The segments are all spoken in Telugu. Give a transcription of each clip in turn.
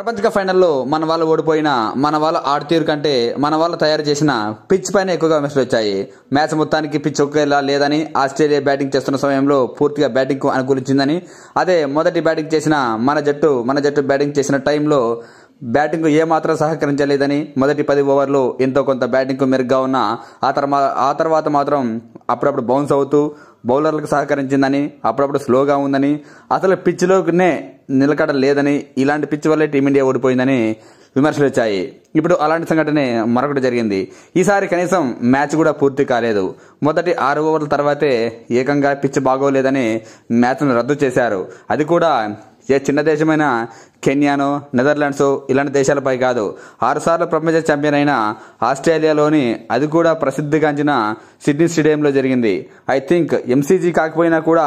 కప్ ఫైనల్లో మన వాళ్ళు ఓడిపోయిన మన వాళ్ళ ఆడుతీరు కంటే మన వాళ్ళు తయారు చేసిన పిచ్ పైన ఎక్కువగా విమర్శలు వచ్చాయి మ్యాచ్ మొత్తానికి పిచ్ ఒకేలా లేదని ఆస్ట్రేలియా బ్యాటింగ్ చేస్తున్న సమయంలో పూర్తిగా బ్యాటింగ్కు అనుకూలించిందని అదే మొదటి బ్యాటింగ్ చేసిన మన జట్టు మన జట్టు బ్యాటింగ్ చేసిన టైంలో ఏ ఏమాత్రం సహకరించలేదని మొదటి పది ఓవర్లు ఎంతో కొంత బ్యాటింగ్కు మెరుగ్గా ఉన్న ఆ తర్వాత ఆ తర్వాత మాత్రం అప్పుడప్పుడు బౌన్స్ అవుతూ బౌలర్లకు సహకరించిందని అప్పుడప్పుడు స్లోగా ఉందని అసలు పిచ్లోనే నిలకడ లేదని ఇలాంటి పిచ్ వల్లే టీమిండియా ఓడిపోయిందని విమర్శలు వచ్చాయి ఇప్పుడు అలాంటి సంఘటనే మరొకటి జరిగింది ఈసారి కనీసం మ్యాచ్ కూడా పూర్తి కాలేదు మొదటి ఆరు ఓవర్ల తర్వాతే ఏకంగా పిచ్ బాగోలేదని మ్యాచ్ను రద్దు చేశారు అది కూడా ఏ చిన్న దేశమైన కెన్యాను నెదర్లాండ్స్ ఇలాంటి దేశాలపై కాదు ఆరుసార్లు ప్రపంచ ఛాంపియన్ అయిన ఆస్ట్రేలియాలోని అది కూడా ప్రసిద్ధిగాంచిన సిడ్నీ స్టేడియంలో జరిగింది ఐ థింక్ ఎంసీజీ కాకపోయినా కూడా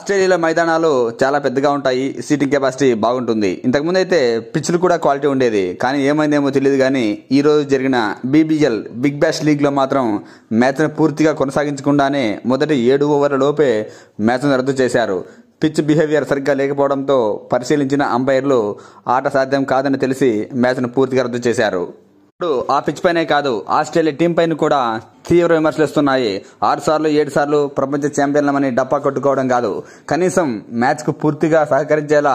ఆస్ట్రేలియాలో మైదానాలు చాలా పెద్దగా ఉంటాయి సీటింగ్ కెపాసిటీ బాగుంటుంది ఇంతకుముందు అయితే పిచ్లు కూడా క్వాలిటీ ఉండేది కానీ ఏమైందేమో తెలియదు కానీ ఈ రోజు జరిగిన బీబీఎల్ బిగ్ బ్యాష్ లీగ్లో మాత్రం మ్యాచ్ను పూర్తిగా కొనసాగించకుండానే మొదటి ఏడు ఓవర్ల లోపే మ్యాచ్ను రద్దు చేశారు పిచ్ బిహేవియర్ సరిగ్గా లేకపోవడంతో పరిశీలించిన అంపైర్లు ఆట సాధ్యం కాదని తెలిసి మ్యాచ్ను పూర్తిగా రద్దు చేశారు ఇప్పుడు ఆ పిచ్ పైనే కాదు ఆస్ట్రేలియా టీం పైన కూడా తీవ్ర విమర్శలు వస్తున్నాయి ఆరు సార్లు ఏడు సార్లు ప్రపంచ ఛాంపియన్లమని డప్పా కొట్టుకోవడం కాదు కనీసం మ్యాచ్కు పూర్తిగా సహకరించేలా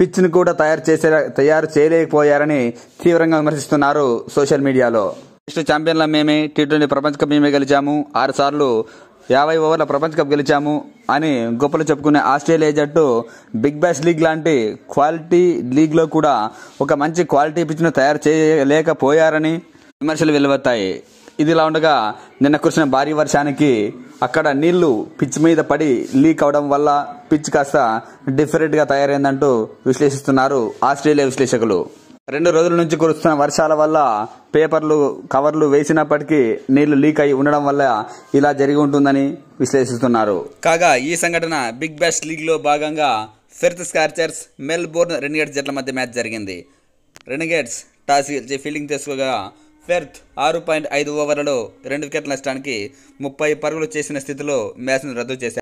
పిచ్ను కూడా తయారు చేసే తయారు చేయలేకపోయారని తీవ్రంగా విమర్శిస్తున్నారు సోషల్ మీడియాలో నెక్స్ట్ ఛాంపియన్ల మేమే టీ ట్వంటీ ప్రపంచ కప్ మేమే గెలిచాము ఆరు సార్లు యాభై ఓవర్ల ప్రపంచ కప్ గెలిచాము అని గొప్పలు చెప్పుకునే ఆస్ట్రేలియా జట్టు బిగ్ బ్యాష్ లీగ్ లాంటి క్వాలిటీ లీగ్లో కూడా ఒక మంచి క్వాలిటీ పిచ్ను తయారు చేయలేకపోయారని విమర్శలు వెలువత్తాయి ఇదిలా ఉండగా నిన్న కురిసిన భారీ వర్షానికి అక్కడ నీళ్లు పిచ్ మీద పడి లీక్ అవడం వల్ల పిచ్ కాస్త డిఫరెంట్గా తయారైందంటూ విశ్లేషిస్తున్నారు ఆస్ట్రేలియా విశ్లేషకులు రెండు రోజుల నుంచి కురుస్తున్న వర్షాల వల్ల పేపర్లు కవర్లు వేసినప్పటికీ నీళ్లు లీక్ అయి ఉండడం వల్ల ఇలా జరిగి ఉంటుందని విశ్లేషిస్తున్నారు కాగా ఈ సంఘటన బిగ్ బ్యాష్ లీగ్లో భాగంగా ఫిర్త్ స్కార్చర్స్ మెల్బోర్న్ రెనిగేట్స్ జట్ల మధ్య మ్యాచ్ జరిగింది రెనిగేట్స్ టాస్ గెలిచి ఫీల్డింగ్ తీసుకోగా ఫెర్త్ ఆరు పాయింట్ ఐదు ఓవర్లలో రెండు వికెట్ల నష్టానికి ముప్పై పరుగులు చేసిన స్థితిలో మ్యాచ్ను రద్దు చేశారు